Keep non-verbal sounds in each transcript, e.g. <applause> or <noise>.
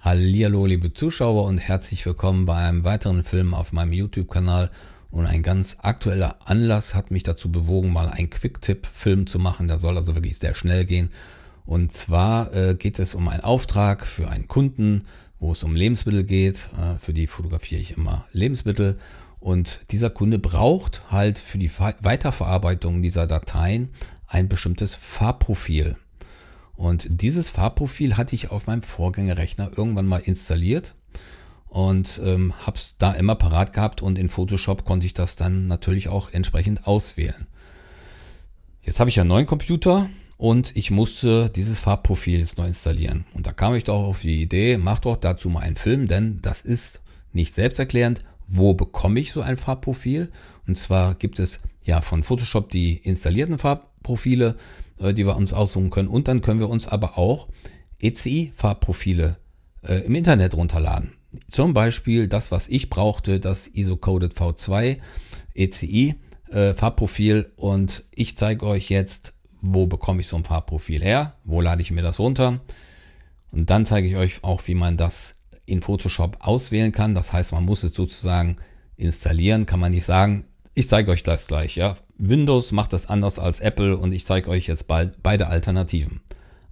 Hallihallo, liebe Zuschauer und herzlich willkommen bei einem weiteren Film auf meinem YouTube-Kanal. Und ein ganz aktueller Anlass hat mich dazu bewogen, mal einen Quick-Tipp-Film zu machen. Der soll also wirklich sehr schnell gehen. Und zwar äh, geht es um einen Auftrag für einen Kunden, wo es um Lebensmittel geht. Äh, für die fotografiere ich immer Lebensmittel. Und dieser Kunde braucht halt für die Weiterverarbeitung dieser Dateien ein bestimmtes Farbprofil. Und dieses Farbprofil hatte ich auf meinem Vorgängerrechner irgendwann mal installiert und ähm, habe es da immer parat gehabt und in Photoshop konnte ich das dann natürlich auch entsprechend auswählen. Jetzt habe ich einen neuen Computer und ich musste dieses Farbprofil jetzt neu installieren. Und da kam ich doch auf die Idee, mach doch dazu mal einen Film, denn das ist nicht selbsterklärend. Wo bekomme ich so ein Farbprofil? Und zwar gibt es ja von Photoshop die installierten Farbprofile. Äh, die wir uns aussuchen können. Und dann können wir uns aber auch ECI-Farbprofile äh, im Internet runterladen. Zum Beispiel das, was ich brauchte, das ISO-Coded V2 ECI äh, Farbprofil. Und ich zeige euch jetzt, wo bekomme ich so ein Farbprofil her, wo lade ich mir das runter. Und dann zeige ich euch auch, wie man das in Photoshop auswählen kann. Das heißt, man muss es sozusagen installieren. Kann man nicht sagen, ich zeige euch das gleich, ja. Windows macht das anders als Apple und ich zeige euch jetzt bald beide Alternativen.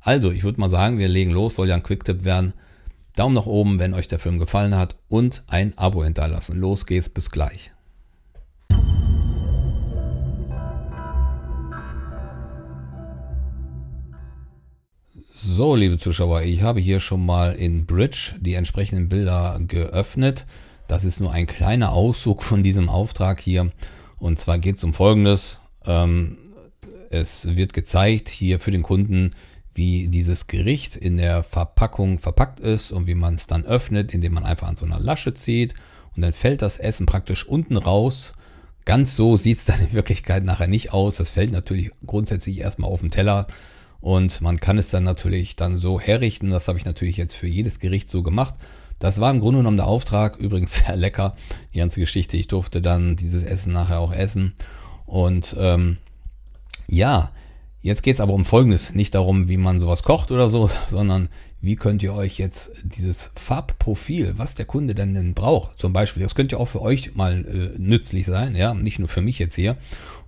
Also, ich würde mal sagen, wir legen los, soll ja ein Quicktip werden. Daumen nach oben, wenn euch der Film gefallen hat und ein Abo hinterlassen. Los geht's, bis gleich. So, liebe Zuschauer, ich habe hier schon mal in Bridge die entsprechenden Bilder geöffnet. Das ist nur ein kleiner Auszug von diesem Auftrag hier. Und zwar geht es um Folgendes. Ähm, es wird gezeigt hier für den Kunden, wie dieses Gericht in der Verpackung verpackt ist und wie man es dann öffnet, indem man einfach an so einer Lasche zieht und dann fällt das Essen praktisch unten raus. Ganz so sieht es dann in Wirklichkeit nachher nicht aus. Das fällt natürlich grundsätzlich erstmal auf den Teller und man kann es dann natürlich dann so herrichten. Das habe ich natürlich jetzt für jedes Gericht so gemacht das war im Grunde genommen der Auftrag, übrigens <laughs> sehr lecker, die ganze Geschichte. Ich durfte dann dieses Essen nachher auch essen. Und ähm, ja, jetzt geht es aber um Folgendes. Nicht darum, wie man sowas kocht oder so, <laughs> sondern wie könnt ihr euch jetzt dieses Farbprofil, was der Kunde denn, denn braucht, zum Beispiel, das könnte ja auch für euch mal äh, nützlich sein, ja, nicht nur für mich jetzt hier.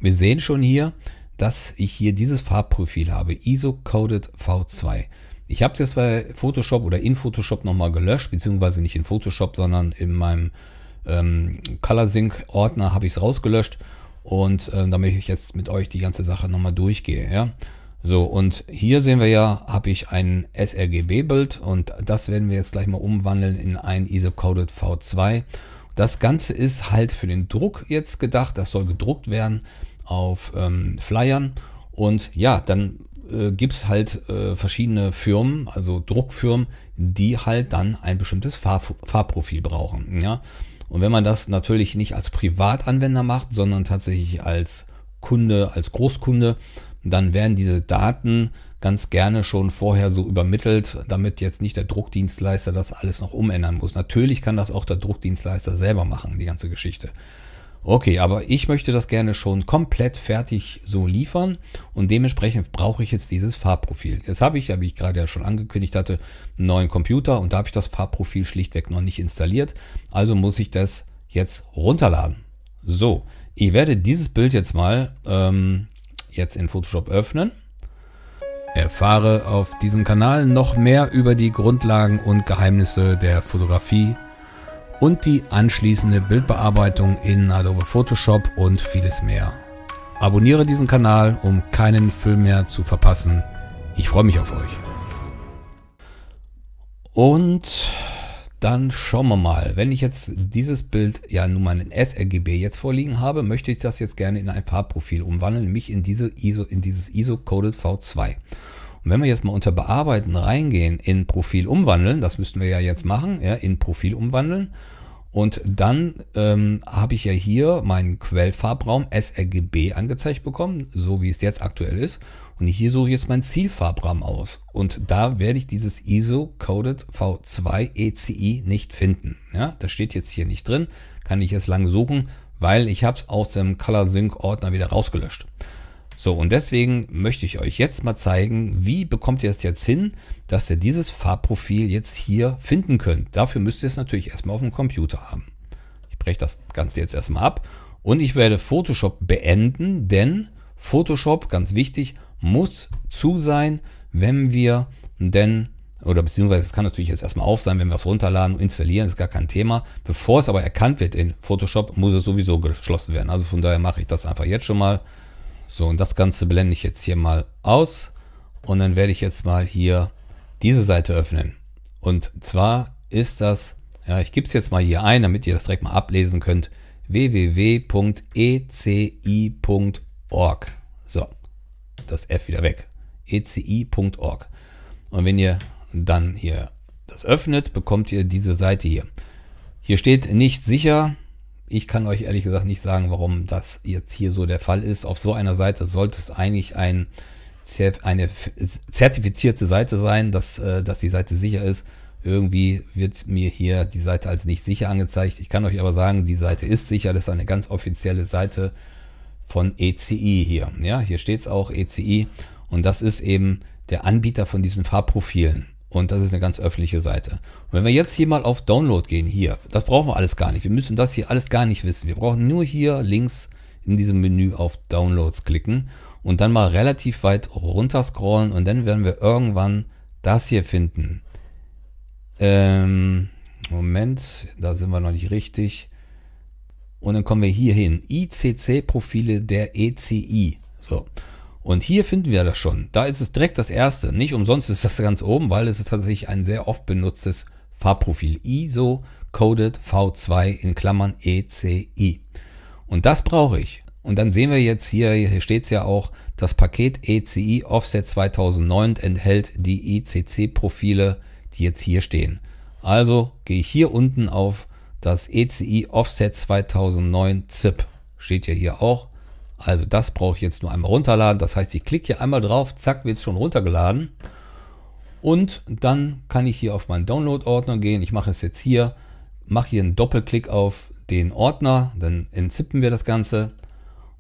wir sehen schon hier, dass ich hier dieses Farbprofil habe, ISO-Coded V2. Ich habe es jetzt bei Photoshop oder in Photoshop nochmal gelöscht, beziehungsweise nicht in Photoshop, sondern in meinem ähm, ColorSync-Ordner habe ich es rausgelöscht und äh, damit ich jetzt mit euch die ganze Sache nochmal durchgehe. Ja? So, und hier sehen wir ja, habe ich ein sRGB-Bild und das werden wir jetzt gleich mal umwandeln in ein ISO-Coded V2. Das Ganze ist halt für den Druck jetzt gedacht, das soll gedruckt werden auf ähm, Flyern. Und ja, dann äh, gibt es halt äh, verschiedene Firmen, also Druckfirmen, die halt dann ein bestimmtes Fahr Fahrprofil brauchen. Ja? Und wenn man das natürlich nicht als Privatanwender macht, sondern tatsächlich als Kunde, als Großkunde, dann werden diese Daten ganz gerne schon vorher so übermittelt, damit jetzt nicht der Druckdienstleister das alles noch umändern muss. Natürlich kann das auch der Druckdienstleister selber machen, die ganze Geschichte. Okay, aber ich möchte das gerne schon komplett fertig so liefern und dementsprechend brauche ich jetzt dieses Farbprofil. Jetzt habe ich, wie ich gerade ja schon angekündigt hatte, einen neuen Computer und da habe ich das Farbprofil schlichtweg noch nicht installiert. Also muss ich das jetzt runterladen. So, ich werde dieses Bild jetzt mal ähm, jetzt in Photoshop öffnen. Erfahre auf diesem Kanal noch mehr über die Grundlagen und Geheimnisse der Fotografie und die anschließende Bildbearbeitung in Adobe Photoshop und vieles mehr. Abonniere diesen Kanal, um keinen Film mehr zu verpassen. Ich freue mich auf euch. Und dann schauen wir mal. Wenn ich jetzt dieses Bild ja nun mal in sRGB jetzt vorliegen habe, möchte ich das jetzt gerne in ein Farbprofil umwandeln, nämlich in, diese ISO, in dieses ISO-Coded V2. Und wenn wir jetzt mal unter Bearbeiten reingehen, in Profil umwandeln, das müssten wir ja jetzt machen, ja, in Profil umwandeln. Und dann ähm, habe ich ja hier meinen Quellfarbraum sRGB angezeigt bekommen, so wie es jetzt aktuell ist. Und hier suche ich jetzt meinen Zielfarbraum aus. Und da werde ich dieses ISO-Coded V2 ECI nicht finden. Ja, das steht jetzt hier nicht drin, kann ich jetzt lange suchen, weil ich habe es aus dem colorsync Ordner wieder rausgelöscht. So, und deswegen möchte ich euch jetzt mal zeigen, wie bekommt ihr es jetzt hin, dass ihr dieses Farbprofil jetzt hier finden könnt. Dafür müsst ihr es natürlich erstmal auf dem Computer haben. Ich breche das Ganze jetzt erstmal ab und ich werde Photoshop beenden, denn Photoshop, ganz wichtig, muss zu sein, wenn wir denn oder beziehungsweise es kann natürlich jetzt erstmal auf sein, wenn wir es runterladen und installieren, ist gar kein Thema. Bevor es aber erkannt wird in Photoshop, muss es sowieso geschlossen werden. Also von daher mache ich das einfach jetzt schon mal. So, und das Ganze blende ich jetzt hier mal aus. Und dann werde ich jetzt mal hier diese Seite öffnen. Und zwar ist das, ja, ich gebe es jetzt mal hier ein, damit ihr das direkt mal ablesen könnt, www.eci.org. So, das F wieder weg. eci.org. Und wenn ihr dann hier das öffnet, bekommt ihr diese Seite hier. Hier steht nicht sicher, ich kann euch ehrlich gesagt nicht sagen, warum das jetzt hier so der Fall ist. Auf so einer Seite sollte es eigentlich ein, eine zertifizierte Seite sein, dass, äh, dass die Seite sicher ist. Irgendwie wird mir hier die Seite als nicht sicher angezeigt. Ich kann euch aber sagen, die Seite ist sicher. Das ist eine ganz offizielle Seite von ECI hier. Ja, hier steht es auch ECI und das ist eben der Anbieter von diesen Farbprofilen. Und das ist eine ganz öffentliche Seite. Und wenn wir jetzt hier mal auf Download gehen, hier, das brauchen wir alles gar nicht. Wir müssen das hier alles gar nicht wissen. Wir brauchen nur hier links in diesem Menü auf Downloads klicken und dann mal relativ weit runter scrollen und dann werden wir irgendwann das hier finden. Ähm, Moment, da sind wir noch nicht richtig. Und dann kommen wir hier hin. ICC-Profile der ECI. So. Und hier finden wir das schon. Da ist es direkt das erste. Nicht umsonst ist das ganz oben, weil es ist tatsächlich ein sehr oft benutztes Farbprofil. ISO Coded V2 in Klammern ECI. Und das brauche ich. Und dann sehen wir jetzt hier, hier steht es ja auch, das Paket ECI Offset 2009 enthält die ICC-Profile, die jetzt hier stehen. Also gehe ich hier unten auf das ECI Offset 2009 ZIP. Steht ja hier auch. Also das brauche ich jetzt nur einmal runterladen. Das heißt, ich klicke hier einmal drauf, zack, wird es schon runtergeladen. Und dann kann ich hier auf meinen Download-Ordner gehen. Ich mache es jetzt hier, mache hier einen Doppelklick auf den Ordner, dann entzippen wir das Ganze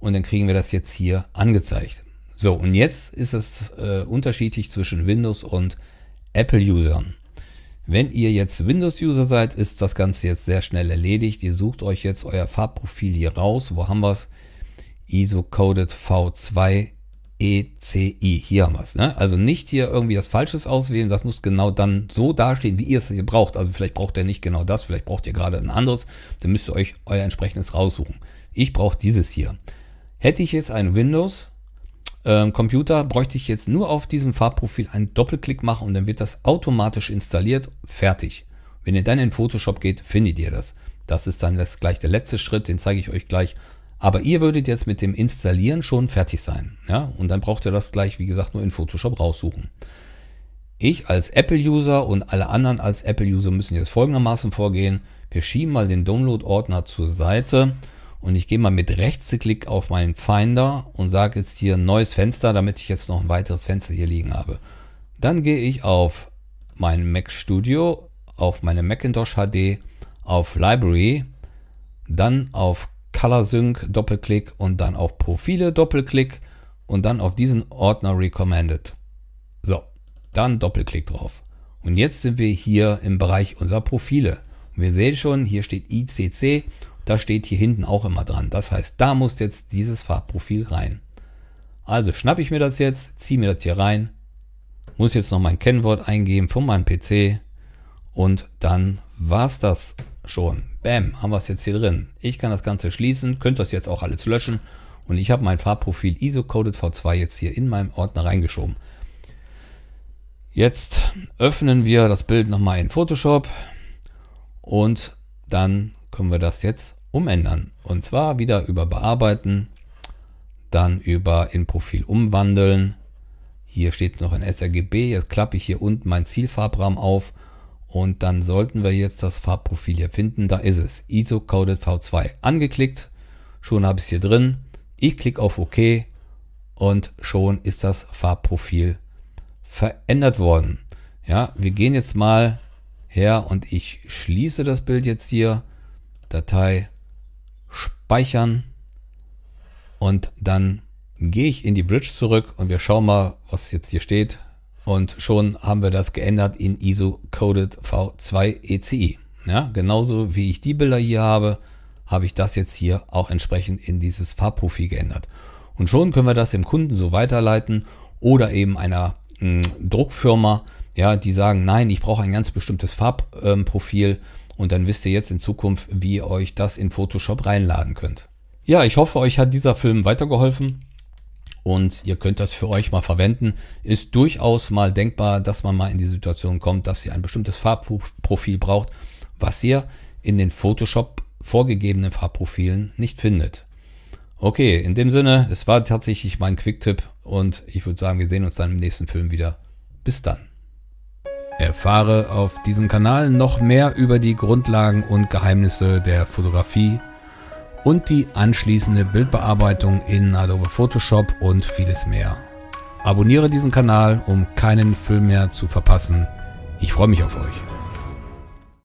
und dann kriegen wir das jetzt hier angezeigt. So, und jetzt ist es äh, unterschiedlich zwischen Windows und Apple-Usern. Wenn ihr jetzt Windows-User seid, ist das Ganze jetzt sehr schnell erledigt. Ihr sucht euch jetzt euer Farbprofil hier raus. Wo haben wir es? ISO-Coded V2 ECI. Hier haben wir es. Ne? Also nicht hier irgendwie das Falsches auswählen. Das muss genau dann so dastehen, wie ihr es hier braucht. Also vielleicht braucht ihr nicht genau das, vielleicht braucht ihr gerade ein anderes. Dann müsst ihr euch euer entsprechendes raussuchen. Ich brauche dieses hier. Hätte ich jetzt einen Windows ähm, Computer, bräuchte ich jetzt nur auf diesem Farbprofil einen Doppelklick machen und dann wird das automatisch installiert. Fertig. Wenn ihr dann in Photoshop geht, findet ihr das. Das ist dann das, gleich der letzte Schritt, den zeige ich euch gleich. Aber ihr würdet jetzt mit dem Installieren schon fertig sein. Ja? Und dann braucht ihr das gleich, wie gesagt, nur in Photoshop raussuchen. Ich als Apple-User und alle anderen als Apple-User müssen jetzt folgendermaßen vorgehen. Wir schieben mal den Download-Ordner zur Seite und ich gehe mal mit Rechtsklick auf meinen Finder und sage jetzt hier neues Fenster, damit ich jetzt noch ein weiteres Fenster hier liegen habe. Dann gehe ich auf mein Mac Studio, auf meine Macintosh HD, auf Library, dann auf Color Sync Doppelklick und dann auf Profile Doppelklick und dann auf diesen Ordner Recommended. So, dann Doppelklick drauf. Und jetzt sind wir hier im Bereich unserer Profile. Und wir sehen schon, hier steht ICC, da steht hier hinten auch immer dran. Das heißt, da muss jetzt dieses Farbprofil rein. Also schnappe ich mir das jetzt, ziehe mir das hier rein, muss jetzt noch mein Kennwort eingeben von meinem PC und dann war es das schon. Bäm, haben wir es jetzt hier drin. Ich kann das Ganze schließen, könnte das jetzt auch alles löschen und ich habe mein Farbprofil ISO-Coded V2 jetzt hier in meinem Ordner reingeschoben. Jetzt öffnen wir das Bild nochmal in Photoshop und dann können wir das jetzt umändern. Und zwar wieder über Bearbeiten, dann über in Profil umwandeln. Hier steht noch in sRGB, jetzt klappe ich hier unten meinen Zielfarbrahmen auf und dann sollten wir jetzt das Farbprofil hier finden. Da ist es. ISO Coded V2. Angeklickt. Schon habe ich es hier drin. Ich klicke auf OK und schon ist das Farbprofil verändert worden. Ja, wir gehen jetzt mal her und ich schließe das Bild jetzt hier. Datei speichern und dann gehe ich in die Bridge zurück und wir schauen mal, was jetzt hier steht. Und schon haben wir das geändert in ISO hard V2 ECI. Ja, genauso wie ich die Bilder hier habe, habe ich das jetzt hier auch entsprechend in dieses Farbprofil geändert. Und schon können wir das dem Kunden so weiterleiten oder eben einer mh, hm, Druckfirma, ja, die sagen, nein, ich brauche ein ganz bestimmtes Farbprofil und dann wisst ihr jetzt in Zukunft, wie ihr euch das in Photoshop reinladen könnt. Ja, ich hoffe, euch hat dieser Film weitergeholfen und ihr könnt das für euch mal verwenden. Ist durchaus mal denkbar, dass man mal in die Situation kommt, dass ihr ein bestimmtes Farbprofil braucht, was ihr in den Photoshop vorgegebenen Farbprofilen nicht findet. Okay, in dem Sinne, es war tatsächlich mein Quick-Tipp und ich würde sagen, wir sehen uns dann im nächsten Film wieder. Bis dann. Erfahre auf diesem Kanal noch mehr über die Grundlagen und Geheimnisse der Fotografie und die anschließende Bildbearbeitung in Adobe Photoshop und vieles mehr. Abonniere diesen Kanal, um keinen Film mehr zu verpassen. Ich freue mich auf euch.